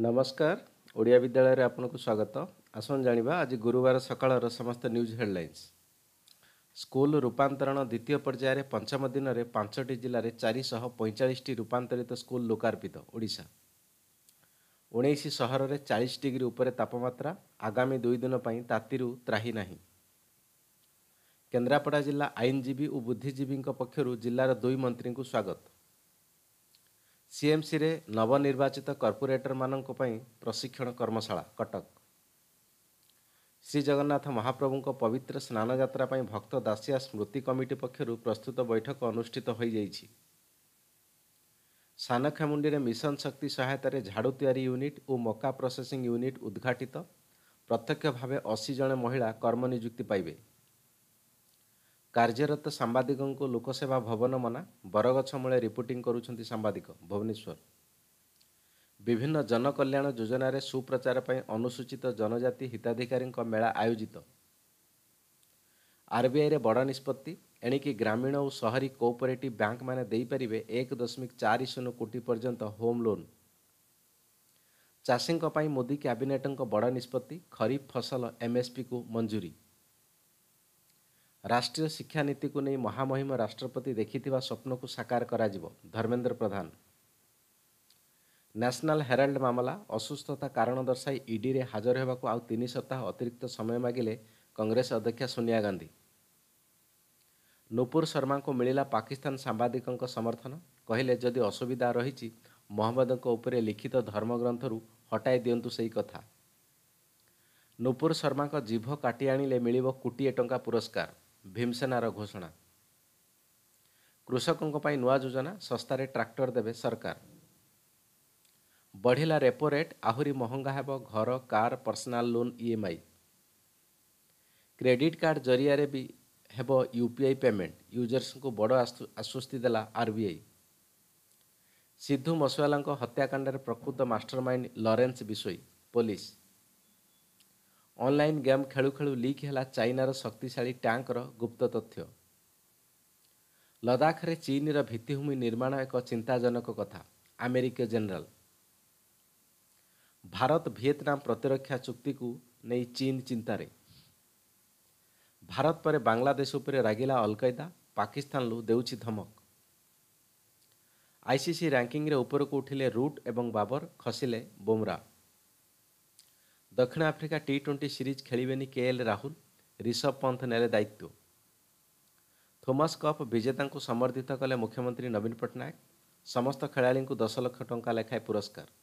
ନମସ୍କାର ଓଡ଼ିଆ ବିଦ୍ୟାଳୟରେ ଆପଣଙ୍କୁ ସ୍ୱାଗତ ଆସନ୍ତୁ ଜାଣିବା ଆଜି ଗୁରୁବାର ସକାଳର ସମସ୍ତ ନ୍ୟୁଜ୍ ହେଡ଼ଲାଇନ୍ସ ସ୍କୁଲ ରୂପାନ୍ତରଣ ଦ୍ୱିତୀୟ ପର୍ଯ୍ୟାୟରେ ପଞ୍ଚମ ଦିନରେ ପାଞ୍ଚଟି ଜିଲ୍ଲାରେ ଚାରିଶହ ପଇଁଚାଳିଶଟି ରୂପାନ୍ତରିତ ସ୍କୁଲ ଲୋକାର୍ପିତ ଓଡ଼ିଶା ଉଣେଇଶ ସହରରେ ଚାଳିଶ ଡିଗ୍ରୀ ଉପରେ ତାପମାତ୍ରା ଆଗାମୀ ଦୁଇ ଦିନ ପାଇଁ ତାତିରୁ ତ୍ରାହି ନାହିଁ କେନ୍ଦ୍ରାପଡ଼ା ଜିଲ୍ଲା ଆଇନଜୀବୀ ଓ ବୁଦ୍ଧିଜୀବୀଙ୍କ ପକ୍ଷରୁ ଜିଲ୍ଲାର ଦୁଇ ମନ୍ତ୍ରୀଙ୍କୁ ସ୍ୱାଗତ ସିଏମ୍ସିରେ ନବନିର୍ବାଚିତ କର୍ପୋରେଟରମାନଙ୍କ ପାଇଁ ପ୍ରଶିକ୍ଷଣ କର୍ମଶାଳା କଟକ ଶ୍ରୀଜଗନ୍ନାଥ ମହାପ୍ରଭୁଙ୍କ ପବିତ୍ର ସ୍ନାନଯାତ୍ରା ପାଇଁ ଭକ୍ତ ଦାସିଆ ସ୍ମୃତି କମିଟି ପକ୍ଷରୁ ପ୍ରସ୍ତୁତ ବୈଠକ ଅନୁଷ୍ଠିତ ହୋଇଯାଇଛି ସାନକ୍ଷାମୁଣ୍ଡିରେ ମିଶନ ଶକ୍ତି ସହାୟତାରେ ଝାଡ଼ୁ ତିଆରି ୟୁନିଟ୍ ଓ ମକା ପ୍ରସେସିଂ ୟୁନିଟ୍ ଉଦ୍ଘାଟିତ ପ୍ରତ୍ୟକ୍ଷ ଭାବେ ଅଶୀ ଜଣେ ମହିଳା କର୍ମନିଯୁକ୍ତି ପାଇବେ କାର୍ଯ୍ୟରତ ସାମ୍ବାଦିକଙ୍କୁ ଲୋକସେବା ଭବନ ମନା ବରଗଛ ମୂଳେ ରିପୋର୍ଟିଂ କରୁଛନ୍ତି ସାମ୍ବାଦିକ ଭୁବନେଶ୍ୱର ବିଭିନ୍ନ ଜନକଲ୍ୟାଣ ଯୋଜନାରେ ସୁପ୍ରଚାର ପାଇଁ ଅନୁସୂଚିତ ଜନଜାତି ହିତାଧିକାରୀଙ୍କ ମେଳା ଆୟୋଜିତ ଆର୍ବିଆଇରେ ବଡ଼ ନିଷ୍ପତ୍ତି ଏଣିକି ଗ୍ରାମୀଣ ଓ ସହରୀ କୋଅପରେଟିଭ୍ ବ୍ୟାଙ୍କ୍ମାନେ ଦେଇପାରିବେ ଏକ ଦଶମିକ ଚାରି ଶୂନ କୋଟି ପର୍ଯ୍ୟନ୍ତ ହୋମ୍ ଲୋନ୍ ଚାଷୀଙ୍କ ପାଇଁ ମୋଦି କ୍ୟାବିନେଟ୍ଙ୍କ ବଡ଼ ନିଷ୍ପତ୍ତି ଖରିଫ ଫସଲ ଏମ୍ଏସ୍ପିକୁ ମଞ୍ଜୁରୀ ରାଷ୍ଟ୍ରୀୟ ଶିକ୍ଷାନୀତିକୁ ନେଇ ମହାମହିମ ରାଷ୍ଟ୍ରପତି ଦେଖିଥିବା ସ୍ୱପ୍ନକୁ ସାକାର କରାଯିବ ଧର୍ମେନ୍ଦ୍ର ପ୍ରଧାନ ନ୍ୟାସନାଲ୍ ହେରାଲ୍ଡ ମାମଲା ଅସୁସ୍ଥତା କାରଣ ଦର୍ଶାଇ ଇଡିରେ ହାଜର ହେବାକୁ ଆଉ ତିନି ସପ୍ତାହ ଅତିରିକ୍ତ ସମୟ ମାଗିଲେ କଂଗ୍ରେସ ଅଧ୍ୟକ୍ଷା ସୋନିଆ ଗାନ୍ଧୀ ନୁପୁର ଶର୍ମାଙ୍କୁ ମିଳିଲା ପାକିସ୍ତାନ ସାମ୍ବାଦିକଙ୍କ ସମର୍ଥନ କହିଲେ ଯଦି ଅସୁବିଧା ରହିଛି ମହମ୍ମଦଙ୍କ ଉପରେ ଲିଖିତ ଧର୍ମଗ୍ରନ୍ଥରୁ ହଟାଇ ଦିଅନ୍ତୁ ସେହି କଥା ନୁପୁର ଶର୍ମାଙ୍କ ଜିଭ କାଟି ଆଣିଲେ ମିଳିବ କୋଟିଏ ଟଙ୍କା ପୁରସ୍କାର ଭୀମସେନାର ଘୋଷଣା କୃଷକଙ୍କ ପାଇଁ ନୂଆ ଯୋଜନା ଶସ୍ତାରେ ଟ୍ରାକ୍ଟର ଦେବେ ସରକାର ବଢ଼ିଲା ରେପୋ ରେଟ୍ ଆହୁରି ମହଙ୍ଗା ହେବ ଘର car personal loan EMI credit card ଜରିଆରେ ବି ହେବ ୟୁ ପି ଆଇ ପେମେଣ୍ଟ ୟୁଜର୍ସଙ୍କୁ ବଡ଼ ଆଶ୍ୱସ୍ତି ଦେଲା ଆର୍ବିଆଇ ସିଦ୍ଧୁ ମସୁଆଲାଙ୍କ ହତ୍ୟାକାଣ୍ଡରେ ପ୍ରକୃତ mastermind Lawrence Bishnoi police online game ଖେଳୁ ଖେଳୁ ଲିକ୍ ହେଲା ଚାଇନାର ଶକ୍ତିଶାଳୀ ଟ୍ୟାଙ୍କର ଗୁପ୍ତ ତଥ୍ୟ ଲଦାଖରେ ଚୀନର ଭିତ୍ତିଭୂମି ନିର୍ମାଣ ଏକ ଚିନ୍ତାଜନକ କଥା ଆମେରିକୀୟ ଜେନେରାଲ ଭାରତ ଭିଏତନାମ ପ୍ରତିରକ୍ଷା ଚୁକ୍ତିକୁ ନେଇ ଚୀନ ଚିନ୍ତାରେ ଭାରତ ପରେ ବାଂଲାଦେଶ ଉପରେ ରାଗିଲା ଅଲକାଇଦା ପାକିସ୍ତାନରୁ ଦେଉଛି ଧମକ ଆଇସିସି ର୍ୟାଙ୍କିଂରେ ଉପରକୁ ଉଠିଲେ ରୁଟ୍ ଏବଂ ବାବର ଖସିଲେ ବୁମ୍ରା ଦକ୍ଷିଣ ଆଫ୍ରିକା ଟି ଟ୍ୱେଣ୍ଟି ସିରିଜ୍ ଖେଳିବେନି କେ ଏଲ୍ ରାହୁଲ ରିଷଭ ପନ୍ତ ନେଲେ ଦାୟିତ୍ୱ ଥୋମାସ କପ୍ ବିଜେତାଙ୍କୁ ସମର୍ଥିତ କଲେ ମୁଖ୍ୟମନ୍ତ୍ରୀ ନବୀନ ପଟ୍ଟନାୟକ ସମସ୍ତ ଖେଳାଳିଙ୍କୁ ଦଶ ଲକ୍ଷ ଟଙ୍କା ଲେଖାଏଁ ପୁରସ୍କାର